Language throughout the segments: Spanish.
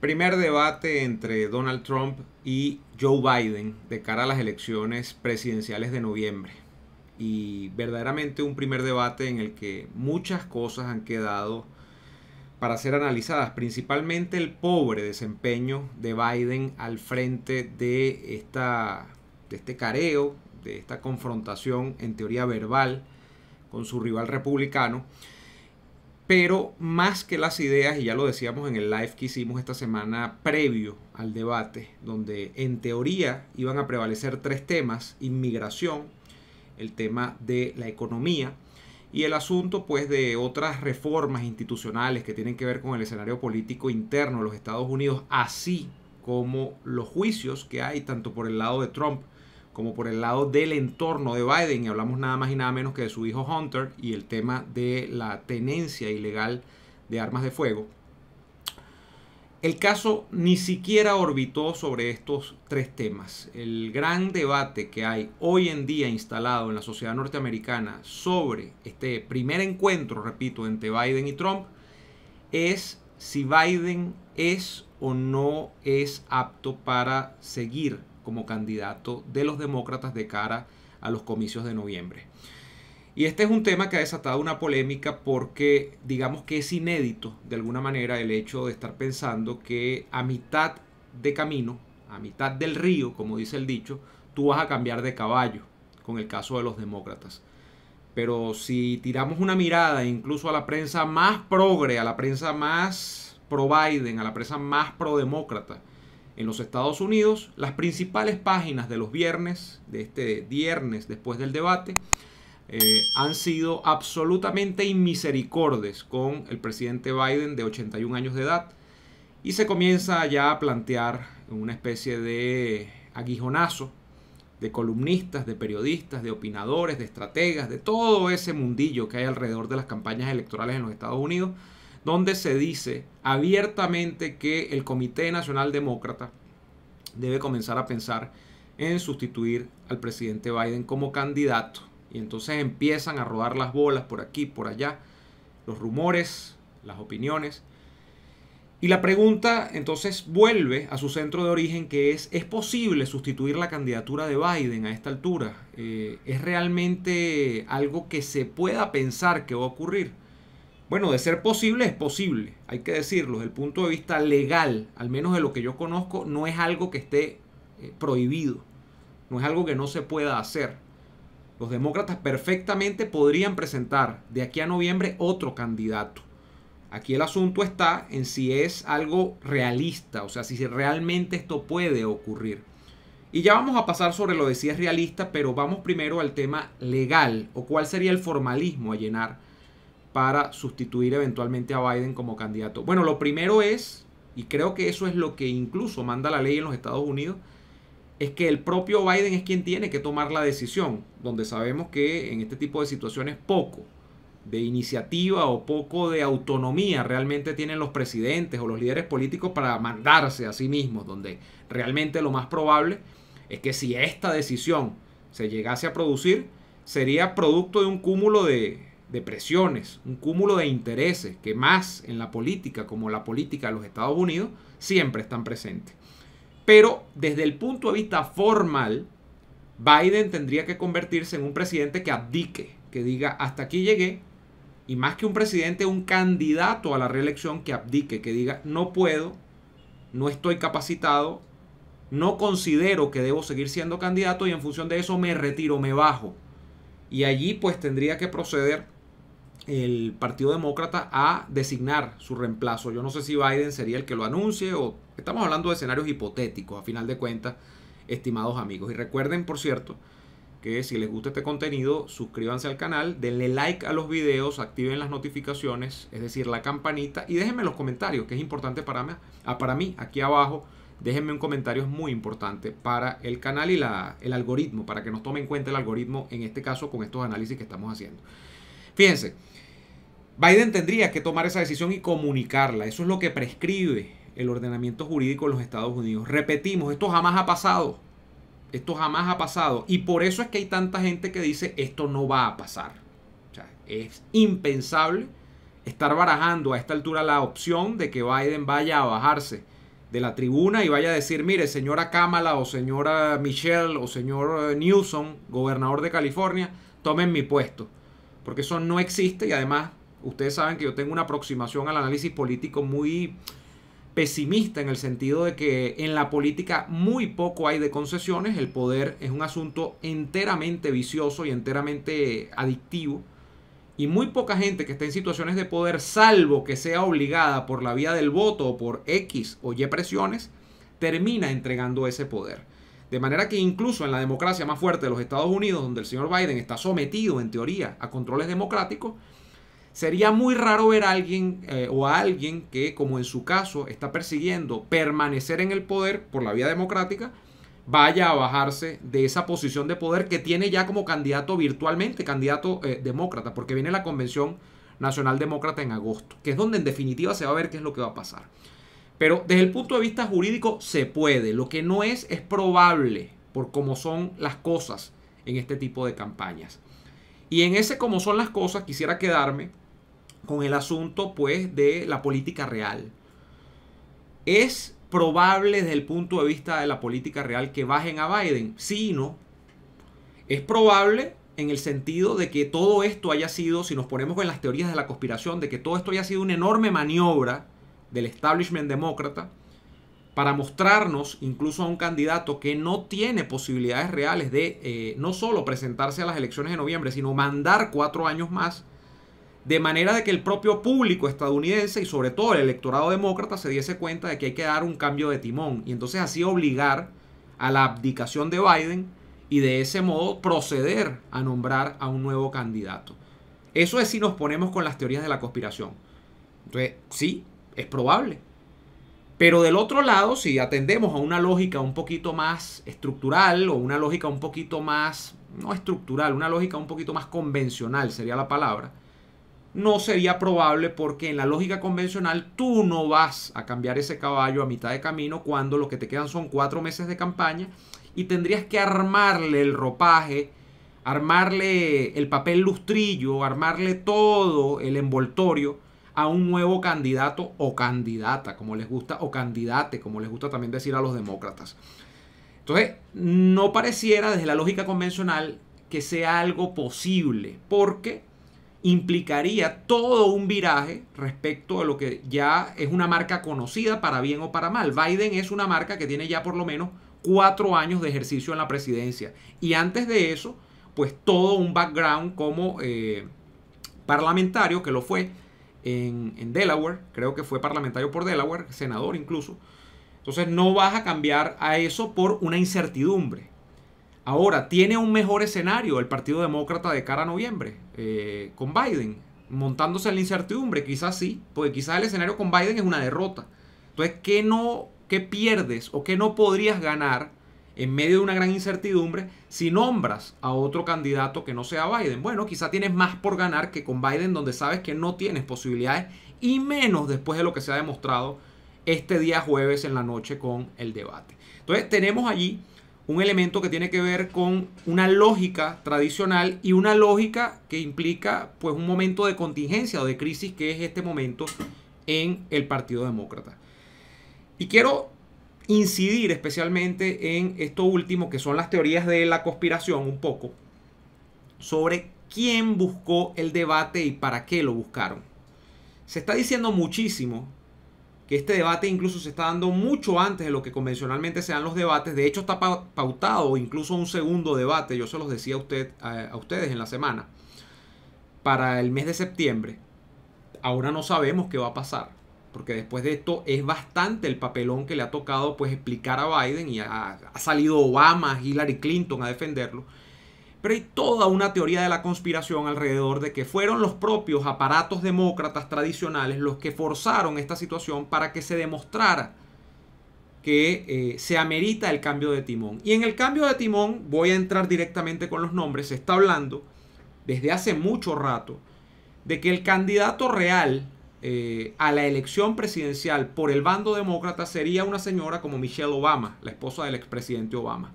Primer debate entre Donald Trump y Joe Biden de cara a las elecciones presidenciales de noviembre. Y verdaderamente un primer debate en el que muchas cosas han quedado para ser analizadas, principalmente el pobre desempeño de Biden al frente de, esta, de este careo, de esta confrontación en teoría verbal con su rival republicano. Pero más que las ideas, y ya lo decíamos en el live que hicimos esta semana previo al debate, donde en teoría iban a prevalecer tres temas, inmigración, el tema de la economía, y el asunto pues de otras reformas institucionales que tienen que ver con el escenario político interno de los Estados Unidos, así como los juicios que hay tanto por el lado de Trump como por el lado del entorno de Biden, y hablamos nada más y nada menos que de su hijo Hunter y el tema de la tenencia ilegal de armas de fuego. El caso ni siquiera orbitó sobre estos tres temas. El gran debate que hay hoy en día instalado en la sociedad norteamericana sobre este primer encuentro, repito, entre Biden y Trump, es si Biden es o no es apto para seguir como candidato de los demócratas de cara a los comicios de noviembre. Y este es un tema que ha desatado una polémica porque digamos que es inédito de alguna manera el hecho de estar pensando que a mitad de camino, a mitad del río, como dice el dicho, tú vas a cambiar de caballo, con el caso de los demócratas. Pero si tiramos una mirada incluso a la prensa más progre, a la prensa más pro Biden, a la prensa más pro demócrata en los Estados Unidos, las principales páginas de los viernes, de este viernes después del debate, eh, han sido absolutamente inmisericordes con el presidente Biden de 81 años de edad y se comienza ya a plantear una especie de aguijonazo de columnistas, de periodistas, de opinadores, de estrategas, de todo ese mundillo que hay alrededor de las campañas electorales en los Estados Unidos, donde se dice abiertamente que el Comité Nacional Demócrata debe comenzar a pensar en sustituir al presidente Biden como candidato y entonces empiezan a rodar las bolas por aquí, por allá, los rumores, las opiniones. Y la pregunta entonces vuelve a su centro de origen que es, ¿es posible sustituir la candidatura de Biden a esta altura? Eh, ¿Es realmente algo que se pueda pensar que va a ocurrir? Bueno, de ser posible es posible, hay que decirlo, desde el punto de vista legal, al menos de lo que yo conozco, no es algo que esté eh, prohibido, no es algo que no se pueda hacer. Los demócratas perfectamente podrían presentar de aquí a noviembre otro candidato. Aquí el asunto está en si es algo realista, o sea, si realmente esto puede ocurrir. Y ya vamos a pasar sobre lo de si es realista, pero vamos primero al tema legal o cuál sería el formalismo a llenar para sustituir eventualmente a Biden como candidato. Bueno, lo primero es, y creo que eso es lo que incluso manda la ley en los Estados Unidos, es que el propio Biden es quien tiene que tomar la decisión, donde sabemos que en este tipo de situaciones poco de iniciativa o poco de autonomía realmente tienen los presidentes o los líderes políticos para mandarse a sí mismos, donde realmente lo más probable es que si esta decisión se llegase a producir, sería producto de un cúmulo de, presiones, un cúmulo de intereses que más en la política, como la política de los Estados Unidos, siempre están presentes. Pero desde el punto de vista formal, Biden tendría que convertirse en un presidente que abdique, que diga hasta aquí llegué, y más que un presidente, un candidato a la reelección que abdique, que diga no puedo, no estoy capacitado, no considero que debo seguir siendo candidato y en función de eso me retiro, me bajo. Y allí pues tendría que proceder el Partido Demócrata a designar su reemplazo. Yo no sé si Biden sería el que lo anuncie o estamos hablando de escenarios hipotéticos, a final de cuentas, estimados amigos. Y recuerden, por cierto, que si les gusta este contenido, suscríbanse al canal, denle like a los videos, activen las notificaciones, es decir, la campanita, y déjenme los comentarios, que es importante ah, para mí, aquí abajo. Déjenme un comentario, es muy importante para el canal y la, el algoritmo, para que nos tome en cuenta el algoritmo, en este caso con estos análisis que estamos haciendo. Fíjense, Biden tendría que tomar esa decisión y comunicarla. Eso es lo que prescribe el ordenamiento jurídico de los Estados Unidos. Repetimos, esto jamás ha pasado. Esto jamás ha pasado. Y por eso es que hay tanta gente que dice esto no va a pasar. O sea, es impensable estar barajando a esta altura la opción de que Biden vaya a bajarse de la tribuna y vaya a decir, mire, señora Kamala o señora Michelle o señor eh, Newsom, gobernador de California, tomen mi puesto porque eso no existe y además ustedes saben que yo tengo una aproximación al análisis político muy pesimista en el sentido de que en la política muy poco hay de concesiones, el poder es un asunto enteramente vicioso y enteramente adictivo y muy poca gente que está en situaciones de poder, salvo que sea obligada por la vía del voto o por X o Y presiones, termina entregando ese poder. De manera que incluso en la democracia más fuerte de los Estados Unidos, donde el señor Biden está sometido en teoría a controles democráticos, sería muy raro ver a alguien eh, o a alguien que, como en su caso, está persiguiendo permanecer en el poder por la vía democrática, vaya a bajarse de esa posición de poder que tiene ya como candidato virtualmente, candidato eh, demócrata, porque viene la Convención Nacional Demócrata en agosto, que es donde en definitiva se va a ver qué es lo que va a pasar. Pero desde el punto de vista jurídico se puede. Lo que no es es probable por cómo son las cosas en este tipo de campañas. Y en ese como son las cosas quisiera quedarme con el asunto pues de la política real. Es probable desde el punto de vista de la política real que bajen a Biden. Sí no. Es probable en el sentido de que todo esto haya sido, si nos ponemos en las teorías de la conspiración, de que todo esto haya sido una enorme maniobra del establishment demócrata para mostrarnos incluso a un candidato que no tiene posibilidades reales de eh, no solo presentarse a las elecciones de noviembre, sino mandar cuatro años más, de manera de que el propio público estadounidense y sobre todo el electorado demócrata se diese cuenta de que hay que dar un cambio de timón y entonces así obligar a la abdicación de Biden y de ese modo proceder a nombrar a un nuevo candidato. Eso es si nos ponemos con las teorías de la conspiración. Entonces, sí, es probable. Pero del otro lado, si atendemos a una lógica un poquito más estructural o una lógica un poquito más, no estructural, una lógica un poquito más convencional sería la palabra, no sería probable porque en la lógica convencional tú no vas a cambiar ese caballo a mitad de camino cuando lo que te quedan son cuatro meses de campaña y tendrías que armarle el ropaje, armarle el papel lustrillo, armarle todo el envoltorio a un nuevo candidato o candidata, como les gusta, o candidate, como les gusta también decir a los demócratas. Entonces, no pareciera desde la lógica convencional que sea algo posible, porque implicaría todo un viraje respecto a lo que ya es una marca conocida para bien o para mal. Biden es una marca que tiene ya por lo menos cuatro años de ejercicio en la presidencia. Y antes de eso, pues todo un background como eh, parlamentario que lo fue en, Delaware, creo que fue parlamentario por Delaware, senador incluso. Entonces no vas a cambiar a eso por una incertidumbre. Ahora, tiene un mejor escenario el Partido Demócrata de cara a noviembre eh, con Biden, montándose en la incertidumbre, quizás sí, porque quizás el escenario con Biden es una derrota. Entonces, ¿qué no, qué pierdes o qué no podrías ganar en medio de una gran incertidumbre si nombras a otro candidato que no sea Biden. Bueno, quizá tienes más por ganar que con Biden donde sabes que no tienes posibilidades y menos después de lo que se ha demostrado este día jueves en la noche con el debate. Entonces tenemos allí un elemento que tiene que ver con una lógica tradicional y una lógica que implica pues un momento de contingencia o de crisis que es este momento en el Partido Demócrata. Y quiero incidir especialmente en esto último, que son las teorías de la conspiración un poco, sobre quién buscó el debate y para qué lo buscaron. Se está diciendo muchísimo que este debate incluso se está dando mucho antes de lo que convencionalmente sean los debates. De hecho, está pautado incluso un segundo debate, yo se los decía a, usted, a, ustedes en la semana, para el mes de septiembre. Ahora no sabemos qué va a pasar porque después de esto es bastante el papelón que le ha tocado pues explicar a Biden y ha, salido Obama, Hillary Clinton a defenderlo. Pero hay toda una teoría de la conspiración alrededor de que fueron los propios aparatos demócratas tradicionales los que forzaron esta situación para que se demostrara que eh, se amerita el cambio de timón. Y en el cambio de timón voy a entrar directamente con los nombres. Se está hablando desde hace mucho rato de que el candidato real eh, a la elección presidencial por el bando demócrata sería una señora como Michelle Obama, la esposa del expresidente Obama.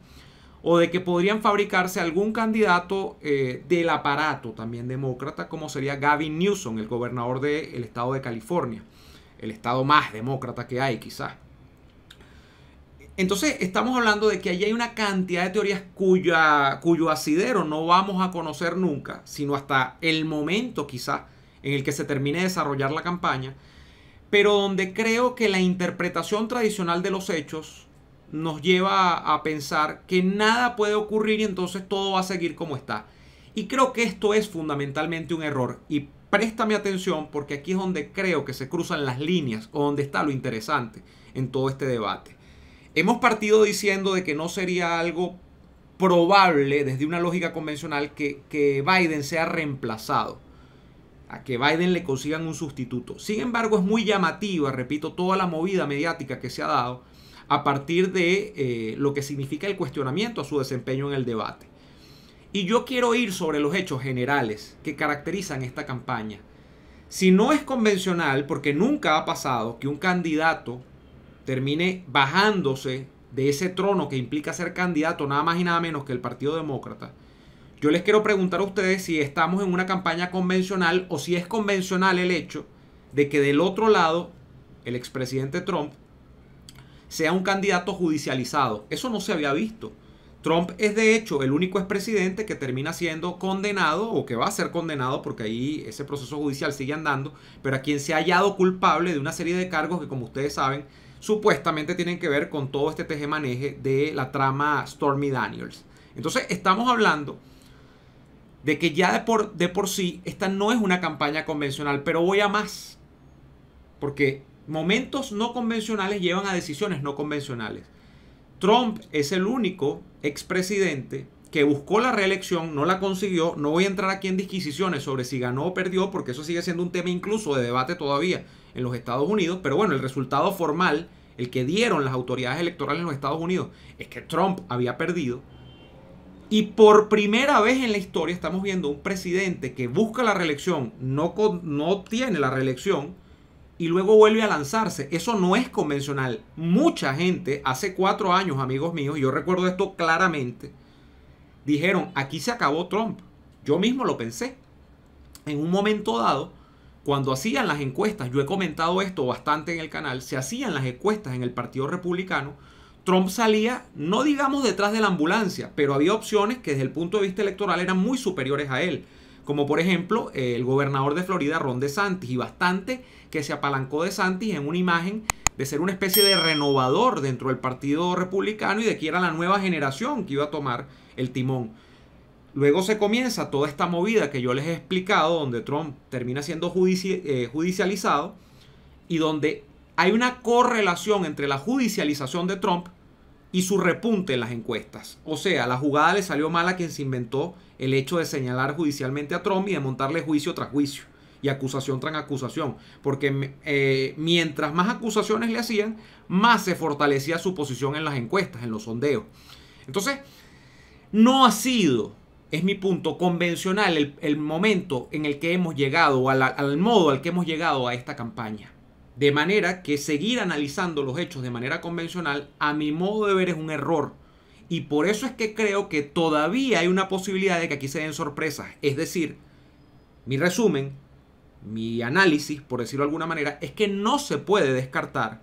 O de que podrían fabricarse algún candidato eh, del aparato también demócrata, como sería Gavin Newsom, el gobernador del estado de California. El estado más demócrata que hay, quizás. Entonces, estamos hablando de que allí hay una cantidad de teorías cuyo asidero no vamos a conocer nunca, sino hasta el momento quizás en el que se termine de desarrollar la campaña, pero donde creo que la interpretación tradicional de los hechos nos lleva a, pensar que nada puede ocurrir y entonces todo va a seguir como está. Y creo que esto es fundamentalmente un error. Y préstame atención porque aquí es donde creo que se cruzan las líneas o donde está lo interesante en todo este debate. Hemos partido diciendo de que no sería algo probable desde una lógica convencional que, que Biden sea reemplazado que Biden le consigan un sustituto. Sin embargo, es muy llamativa, repito, toda la movida mediática que se ha dado a partir de eh, lo que significa el cuestionamiento a su desempeño en el debate. Y yo quiero ir sobre los hechos generales que caracterizan esta campaña. Si no es convencional, porque nunca ha pasado que un candidato termine bajándose de ese trono que implica ser candidato nada más y nada menos que el Partido Demócrata, yo les quiero preguntar a ustedes si estamos en una campaña convencional o si es convencional el hecho de que del otro lado el expresidente Trump sea un candidato judicializado. Eso no se había visto. Trump es de hecho el único expresidente que termina siendo condenado o que va a ser condenado porque ahí ese proceso judicial sigue andando, pero a quien se ha hallado culpable de una serie de cargos que como ustedes saben supuestamente tienen que ver con todo este tejemaneje de la trama Stormy Daniels. Entonces estamos hablando de que ya de por, de por sí esta no es una campaña convencional, pero voy a más. Porque momentos no convencionales llevan a decisiones no convencionales. Trump es el único expresidente que buscó la reelección, no la consiguió. No voy a entrar aquí en disquisiciones sobre si ganó o perdió, porque eso sigue siendo un tema incluso de debate todavía en los Estados Unidos. Pero bueno, el resultado formal, el que dieron las autoridades electorales en los Estados Unidos, es que Trump había perdido. Y por primera vez en la historia estamos viendo un presidente que busca la reelección, no, no obtiene la reelección y luego vuelve a lanzarse. Eso no es convencional. Mucha gente, hace cuatro años, amigos míos, yo recuerdo esto claramente, dijeron, aquí se acabó Trump. Yo mismo lo pensé. En un momento dado, cuando hacían las encuestas, yo he comentado esto bastante en el canal, se hacían las encuestas en el Partido Republicano, Trump salía, no digamos detrás de la ambulancia, pero había opciones que desde el punto de vista electoral eran muy superiores a él. Como por ejemplo eh, el gobernador de Florida, Ron DeSantis, y bastante que se apalancó de DeSantis en una imagen de ser una especie de renovador dentro del Partido Republicano y de que era la nueva generación que iba a tomar el timón. Luego se comienza toda esta movida que yo les he explicado, donde Trump termina siendo eh, judicializado y donde hay una correlación entre la judicialización de Trump y su repunte en las encuestas. O sea, la jugada le salió mal a quien se inventó el hecho de señalar judicialmente a Trump y de montarle juicio tras juicio y acusación tras acusación. Porque eh, mientras más acusaciones le hacían, más se fortalecía su posición en las encuestas, en los sondeos. Entonces, no ha sido, es mi punto, convencional el, momento en el que hemos llegado, o al modo al que hemos llegado a esta campaña. De manera que seguir analizando los hechos de manera convencional, a mi modo de ver, es un error. Y por eso es que creo que todavía hay una posibilidad de que aquí se den sorpresas. Es decir, mi resumen, mi análisis, por decirlo de alguna manera, es que no se puede descartar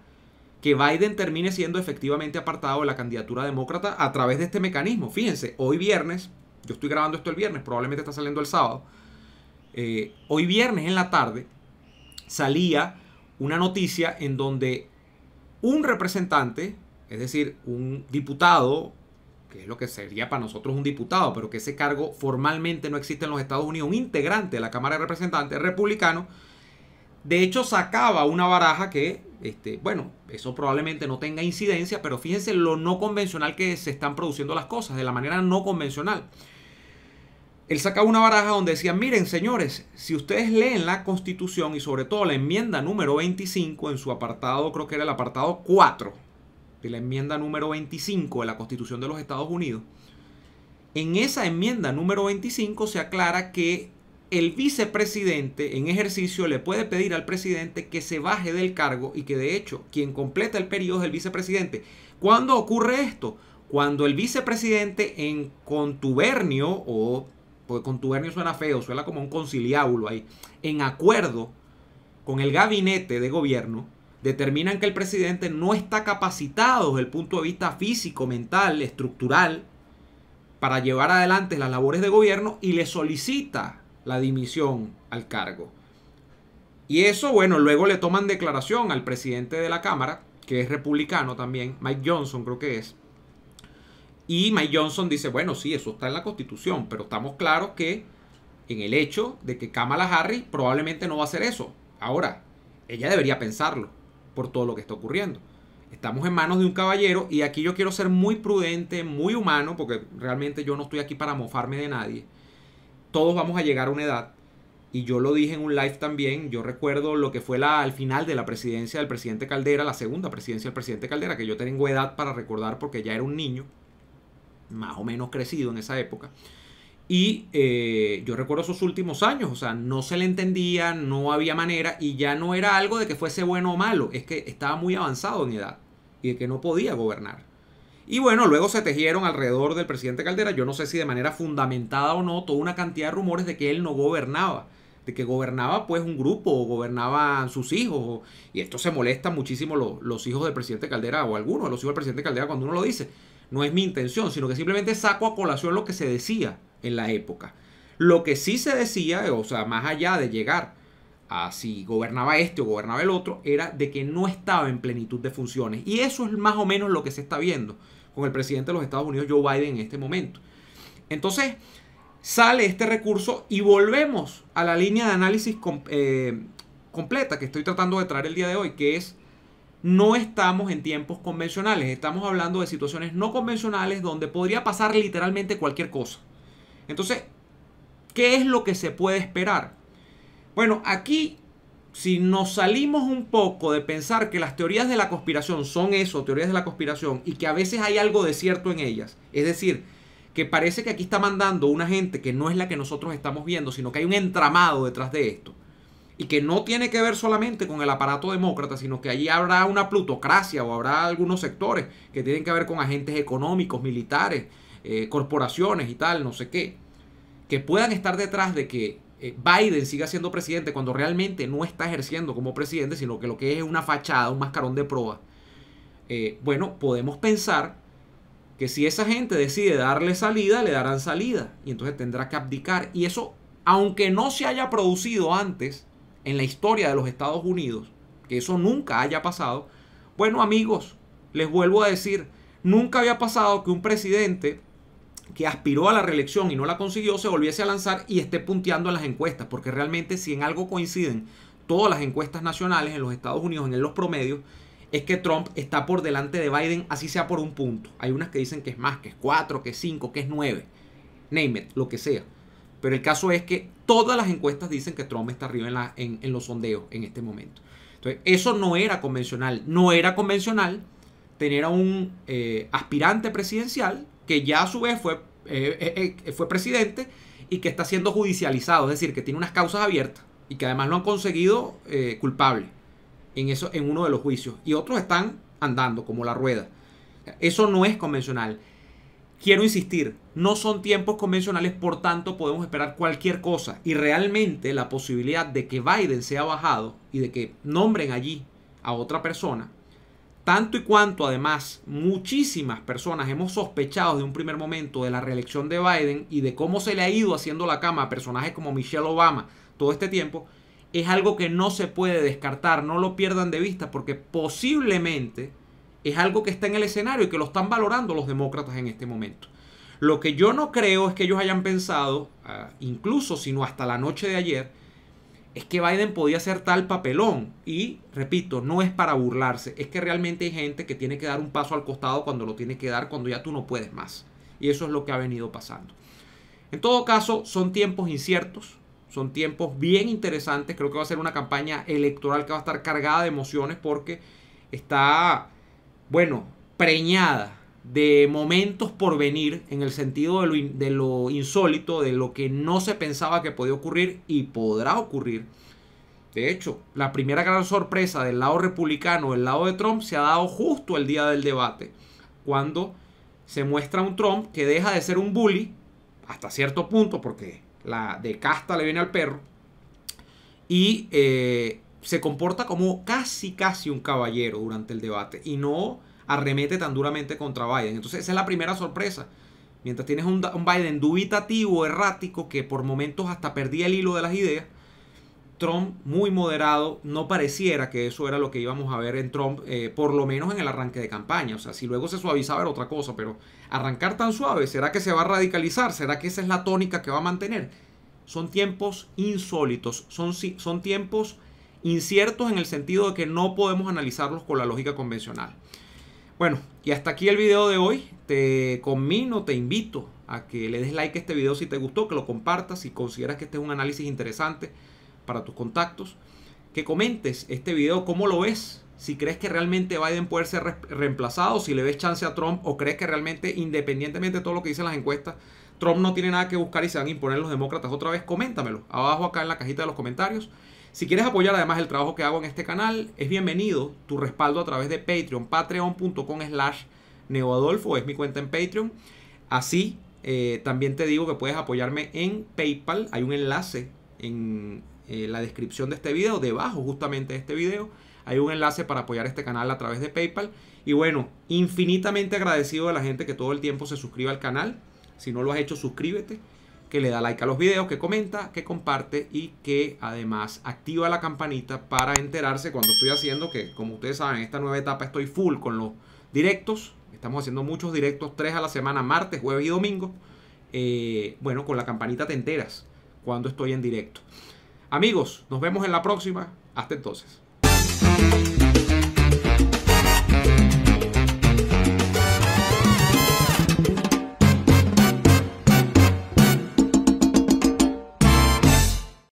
que Biden termine siendo efectivamente apartado de la candidatura demócrata a través de este mecanismo. Fíjense, hoy viernes, yo estoy grabando esto el viernes, probablemente está saliendo el sábado, eh, hoy viernes en la tarde salía una noticia en donde un representante, es decir, un diputado, que es lo que sería para nosotros un diputado, pero que ese cargo formalmente no existe en los Estados Unidos, un integrante de la Cámara de Representantes republicano, de hecho sacaba una baraja que, este, bueno, eso probablemente no tenga incidencia, pero fíjense lo no convencional que se están produciendo las cosas, de la manera no convencional él sacaba una baraja donde decía, miren señores, si ustedes leen la constitución y sobre todo la enmienda número 25 en su apartado, creo que era el apartado 4 de la enmienda número 25 de la constitución de los Estados Unidos, en esa enmienda número 25 se aclara que el vicepresidente en ejercicio le puede pedir al presidente que se baje del cargo y que de hecho quien completa el periodo es el vicepresidente. ¿Cuándo ocurre esto? Cuando el vicepresidente en contubernio o pues, con contubernio suena feo, suena como un conciliábulo ahí, en acuerdo con el gabinete de gobierno, determinan que el presidente no está capacitado desde el punto de vista físico, mental, estructural, para llevar adelante las labores de gobierno y le solicita la dimisión al cargo. Y eso, bueno, luego le toman declaración al presidente de la Cámara, que es republicano también, Mike Johnson creo que es, y Mike Johnson dice, bueno, sí, eso está en la Constitución, pero estamos claros que en el hecho de que Kamala Harris probablemente no va a hacer eso. Ahora, ella debería pensarlo por todo lo que está ocurriendo. Estamos en manos de un caballero y aquí yo quiero ser muy prudente, muy humano, porque realmente yo no estoy aquí para mofarme de nadie. Todos vamos a llegar a una edad y yo lo dije en un live también, yo recuerdo lo que fue la, al final de la presidencia del presidente Caldera, la segunda presidencia del presidente Caldera, que yo tengo edad para recordar porque ya era un niño más o menos crecido en esa época. Y eh, yo recuerdo sus últimos años, o sea, no se le entendía, no había manera y ya no era algo de que fuese bueno o malo, es que estaba muy avanzado en edad y de que no podía gobernar. Y bueno, luego se tejieron alrededor del presidente Caldera, yo no sé si de manera fundamentada o no, toda una cantidad de rumores de que él no gobernaba, de que gobernaba pues un grupo o gobernaban sus hijos. y esto se molesta muchísimo los hijos del presidente Caldera o algunos los hijos del presidente Caldera cuando uno lo dice no es mi intención, sino que simplemente saco a colación lo que se decía en la época. Lo que sí se decía, o sea, más allá de llegar a si gobernaba este o gobernaba el otro, era de que no estaba en plenitud de funciones. Y eso es más o menos lo que se está viendo con el presidente de los Estados Unidos, Joe Biden, en este momento. Entonces, sale este recurso y volvemos a la línea de análisis eh, completa que estoy tratando de traer el día de hoy, que es no estamos en tiempos convencionales, estamos hablando de situaciones no convencionales donde podría pasar literalmente cualquier cosa. Entonces, ¿qué es lo que se puede esperar? Bueno, aquí, si nos salimos un poco de pensar que las teorías de la conspiración son eso, teorías de la conspiración, y que a veces hay algo de cierto en ellas, es decir, que parece que aquí está mandando una gente que no es la que nosotros estamos viendo, sino que hay un entramado detrás de esto y que no tiene que ver solamente con el aparato demócrata, sino que allí habrá una plutocracia o habrá algunos sectores que tienen que ver con agentes económicos, militares, eh, corporaciones y tal, no sé qué, que puedan estar detrás de que eh, Biden siga siendo presidente cuando realmente no está ejerciendo como presidente, sino que lo que es es una fachada, un mascarón de proa. Eh, bueno, podemos pensar que si esa gente decide darle salida, le darán salida y entonces tendrá que abdicar. Y eso, aunque no se haya producido antes, en la historia de los Estados Unidos, que eso nunca haya pasado, bueno amigos, les vuelvo a decir, nunca había pasado que un presidente que aspiró a la reelección y no la consiguió se volviese a lanzar y esté punteando en las encuestas, porque realmente si en algo coinciden todas las encuestas nacionales en los Estados Unidos, en los promedios, es que Trump está por delante de Biden, así sea por un punto. Hay unas que dicen que es más, que es cuatro que es 5, que es nueve Name it, lo que sea. Pero el caso es que todas las encuestas dicen que Trump está arriba en, los sondeos en este momento. Entonces, eso no era convencional. No era convencional tener a un eh, aspirante presidencial que ya a su vez fue, eh, eh, fue presidente y que está siendo judicializado, es decir, que tiene unas causas abiertas y que además lo han conseguido culpable en uno de los juicios. Y otros están andando como la rueda. Eso no es convencional. Quiero insistir, no son tiempos convencionales, por tanto podemos esperar cualquier cosa. Y realmente la posibilidad de que Biden sea bajado y de que nombren allí a otra persona, tanto y cuanto además muchísimas personas hemos sospechado de un primer momento de la reelección de Biden y de cómo se le ha ido haciendo la cama a personajes como Michelle Obama todo este tiempo, es algo que no se puede descartar, no lo pierdan de vista porque posiblemente es algo que está en el escenario y que lo están valorando los demócratas en este momento. Lo que yo no creo es que ellos hayan pensado, ah, incluso sino hasta la noche de ayer, es que Biden podía hacer tal papelón. Y, repito, no es para burlarse, es que realmente hay gente que tiene que dar un paso al costado cuando lo tiene que dar, cuando ya tú no puedes más. Y eso es lo que ha venido pasando. En todo caso, son tiempos inciertos, son tiempos bien interesantes. Creo que va a ser una campaña electoral que va a estar cargada de emociones porque está bueno, preñada de momentos por venir en el sentido de lo, insólito, de lo que no se pensaba que podía ocurrir y podrá ocurrir. De hecho, la primera gran sorpresa del lado republicano, del lado de Trump, se ha dado justo el día del debate, cuando se muestra un Trump que deja de ser un bully, hasta cierto punto, porque la de casta le viene al perro, y eh, se comporta como casi, casi un caballero durante el debate y no arremete tan duramente contra Biden. Entonces esa es la primera sorpresa. Mientras tienes un, Biden dubitativo, errático, que por momentos hasta perdía el hilo de las ideas, Trump muy moderado, no pareciera que eso era lo que íbamos a ver en Trump, eh, por lo menos en el arranque de campaña. O sea, si luego se suavizaba era otra cosa, pero arrancar tan suave, ¿será que se va a radicalizar? ¿Será que esa es la tónica que va a mantener? Son tiempos insólitos, son, son tiempos inciertos en el sentido de que no podemos analizarlos con la lógica convencional. Bueno, y hasta aquí el video de hoy. Te conmino, te invito a que le des like a este video si te gustó, que lo compartas, si consideras que este es un análisis interesante para tus contactos, que comentes este video, cómo lo ves, si crees que realmente Biden puede ser reemplazado, si le ves chance a Trump o crees que realmente, independientemente de todo lo que dicen las encuestas, Trump no tiene nada que buscar y se van a imponer los demócratas otra vez, coméntamelo abajo acá en la cajita de los comentarios. Si quieres apoyar además el trabajo que hago en este canal, es bienvenido tu respaldo a través de Patreon, patreon.com slash neoadolfo, es mi cuenta en Patreon. Así, eh, también te digo que puedes apoyarme en PayPal, hay un enlace en eh, la descripción de este video, debajo justamente de este video, hay un enlace para apoyar este canal a través de PayPal. Y bueno, infinitamente agradecido de la gente que todo el tiempo se suscribe al canal. Si no lo has hecho, suscríbete que le da like a los videos, que comenta, que comparte y que además activa la campanita para enterarse cuando estoy haciendo, que como ustedes saben, en esta nueva etapa estoy full con los directos. Estamos haciendo muchos directos, tres a la semana, martes, jueves y domingo. Eh, bueno, con la campanita te enteras cuando estoy en directo. Amigos, nos vemos en la próxima. Hasta entonces.